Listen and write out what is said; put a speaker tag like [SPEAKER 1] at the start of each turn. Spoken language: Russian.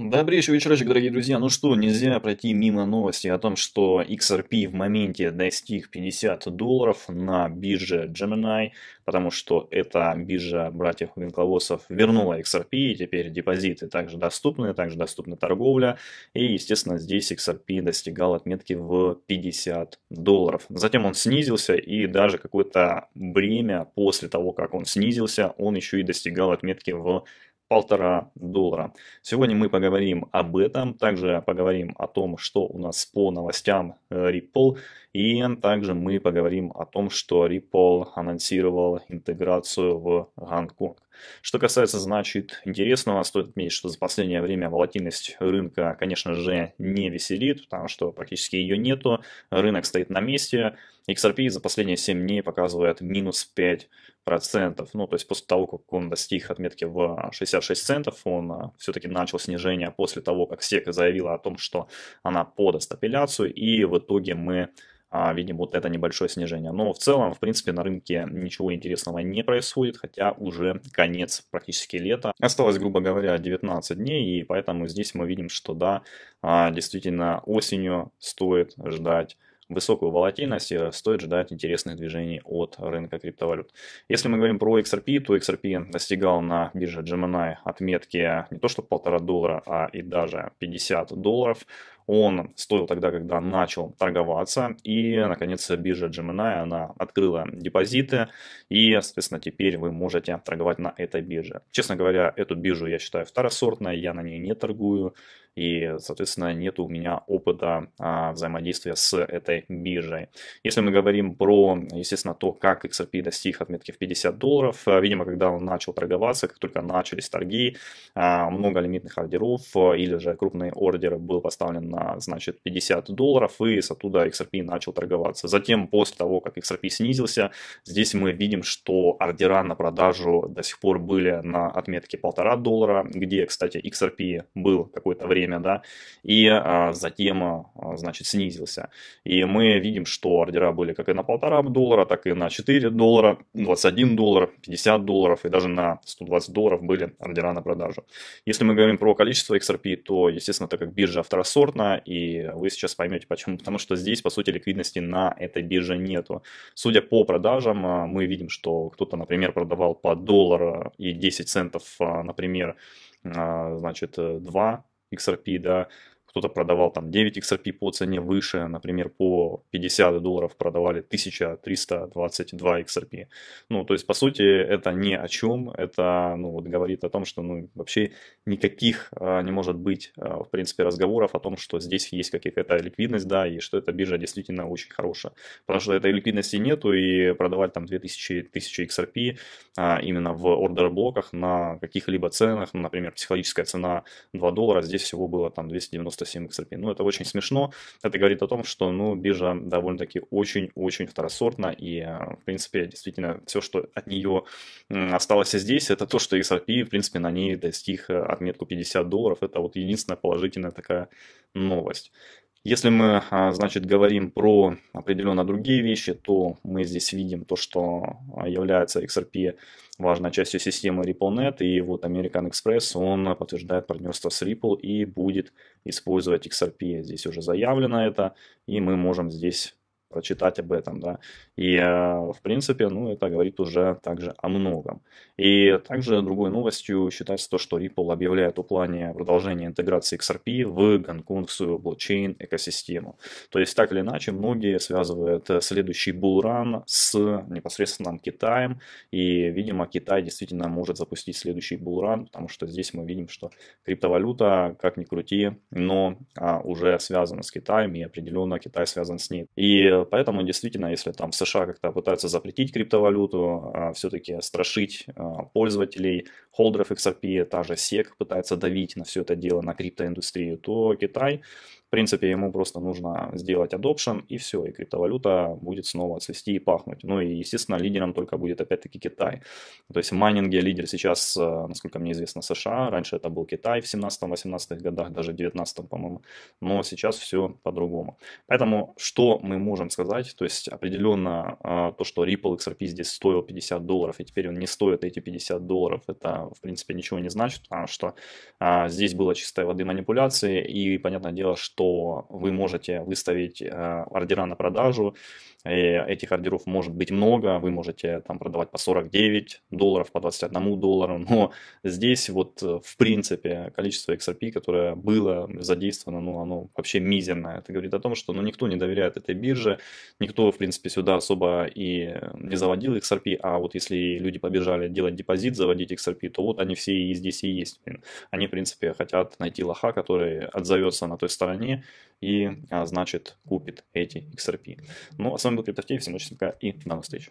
[SPEAKER 1] Добрейший вечерочек, дорогие друзья. Ну что, нельзя пройти мимо новости о том, что XRP в моменте достиг 50 долларов на бирже Gemini, потому что эта биржа братьев Винкловосов вернула XRP, и теперь депозиты также доступны, также доступна торговля, и, естественно, здесь XRP достигал отметки в 50 долларов. Затем он снизился, и даже какое-то время после того, как он снизился, он еще и достигал отметки в полтора доллара. Сегодня мы поговорим об этом, также поговорим о том, что у нас по новостям э, Ripple и также мы поговорим о том, что Ripple анонсировал интеграцию в Гонконг. Что касается, значит, интересного, стоит отметить, что за последнее время волатильность рынка, конечно же, не веселит, потому что практически ее нету, рынок стоит на месте, XRP за последние 7 дней показывает минус 5%, ну, то есть после того, как он достиг отметки в 66 центов, он а, все-таки начал снижение после того, как SEC заявила о том, что она подаст апелляцию, и в итоге мы а, видим вот это небольшое снижение. Но в целом, в принципе, на рынке ничего интересного не происходит, хотя уже конец практически лета. Осталось, грубо говоря, 19 дней, и поэтому здесь мы видим, что да, а, действительно осенью стоит ждать высокую волатильность, э, стоит ждать интересных движений от рынка криптовалют. Если мы говорим про XRP, то XRP достигал на бирже Gemini отметки не то что полтора доллара, а и даже 50 долларов. Он стоил тогда, когда начал торговаться. И, наконец, биржа Gemini, она открыла депозиты. И, соответственно, теперь вы можете торговать на этой бирже. Честно говоря, эту биржу я считаю второсортной. Я на ней не торгую. И, соответственно, нет у меня опыта а, взаимодействия с этой биржей. Если мы говорим про, естественно, то, как XRP достиг отметки в 50 долларов, а, видимо, когда он начал торговаться, как только начались торги, а, много лимитных ордеров а, или же крупный ордер был поставлен на на, значит, 50 долларов, и с оттуда XRP начал торговаться. Затем, после того, как XRP снизился, здесь мы видим, что ордера на продажу до сих пор были на отметке 1,5 доллара, где, кстати, XRP был какое-то время, да, и а, затем, а, значит, снизился. И мы видим, что ордера были как и на 1,5 доллара, так и на 4 доллара, 21 доллар, 50 долларов и даже на 120 долларов были ордера на продажу. Если мы говорим про количество XRP, то, естественно, так как биржа второсортная, и вы сейчас поймете почему. Потому что здесь, по сути, ликвидности на этой бирже нету. Судя по продажам, а, мы видим, что кто-то, например, продавал по доллару и 10 центов, а, например, а, значит, 2 э, XRP, да, кто-то продавал там 9 XRP по цене выше, например, по 50 долларов продавали 1322 XRP. Ну, то есть, по сути, это ни о чем, это, ну, вот говорит о том, что, ну, вообще никаких а, не может быть, а, в принципе, разговоров о том, что здесь есть какая-то ликвидность, да, и что эта биржа действительно очень хорошая. Потому что этой ликвидности нету, и продавать там 2000 1000 XRP а, именно в ордер-блоках на каких-либо ценах, ну, например, психологическая цена 2 доллара, здесь всего было там 290 7 XRP. Ну, это очень смешно. Это говорит о том, что, ну, биржа довольно-таки очень-очень второсортна. И, э, в принципе, действительно, все, что от нее осталось здесь, это то, что XRP, в принципе, на ней достиг э, отметку 50 долларов. Это вот единственная положительная такая новость. Если мы, а, значит, говорим про определенно другие вещи, то мы здесь видим то, что а, является XRP важной частью системы RippleNet, и вот American Express, он подтверждает партнерство с Ripple и будет использовать XRP. Здесь уже заявлено это, и мы можем здесь прочитать об этом, да. И, э, в принципе, ну, это говорит уже также о многом. И также другой новостью считается то, что Ripple объявляет о плане продолжения интеграции XRP в гонконгскую блокчейн-экосистему. То есть, так или иначе, многие связывают следующий булран с непосредственным Китаем, и, видимо, Китай действительно может запустить следующий булран, потому что здесь мы видим, что криптовалюта, как ни крути, но а, уже связана с Китаем, и определенно Китай связан с ней. И Э, поэтому действительно, если там в США как-то пытаются запретить криптовалюту, а, все-таки страшить а, пользователей, холдеров XRP, та же SEC пытается давить на все это дело, на криптоиндустрию, то Китай в принципе, ему просто нужно сделать adoption, и все, и криптовалюта будет снова цвести и пахнуть. Ну и, естественно, лидером только будет опять-таки Китай. То есть в майнинге лидер сейчас, э, насколько мне известно, США. Раньше это был Китай в 17-18 годах, даже в 19 по-моему. Но сейчас все по-другому. Поэтому что мы можем сказать? То есть определенно э, то, что Ripple XRP здесь стоил 50 долларов, и теперь он не стоит эти 50 долларов, это в принципе ничего не значит, потому что а, здесь было чистой воды манипуляции, и понятное дело, что то вы можете выставить э, ордера на продажу, и э, этих ордеров может быть много, вы можете там продавать по 49 долларов, по 21 доллару, но здесь вот э, в принципе количество XRP, которое было задействовано, ну оно вообще мизерное. Это говорит о том, что ну, никто не доверяет этой бирже, никто в принципе сюда особо и не заводил XRP, а вот если люди побежали делать депозит, заводить XRP, то вот они все и здесь и есть. Они в принципе хотят найти лоха, который отзовется на той стороне, и, а, значит, купит эти XRP. Ну, а с вами был CryptoTV, всем удачи, и до новых встреч.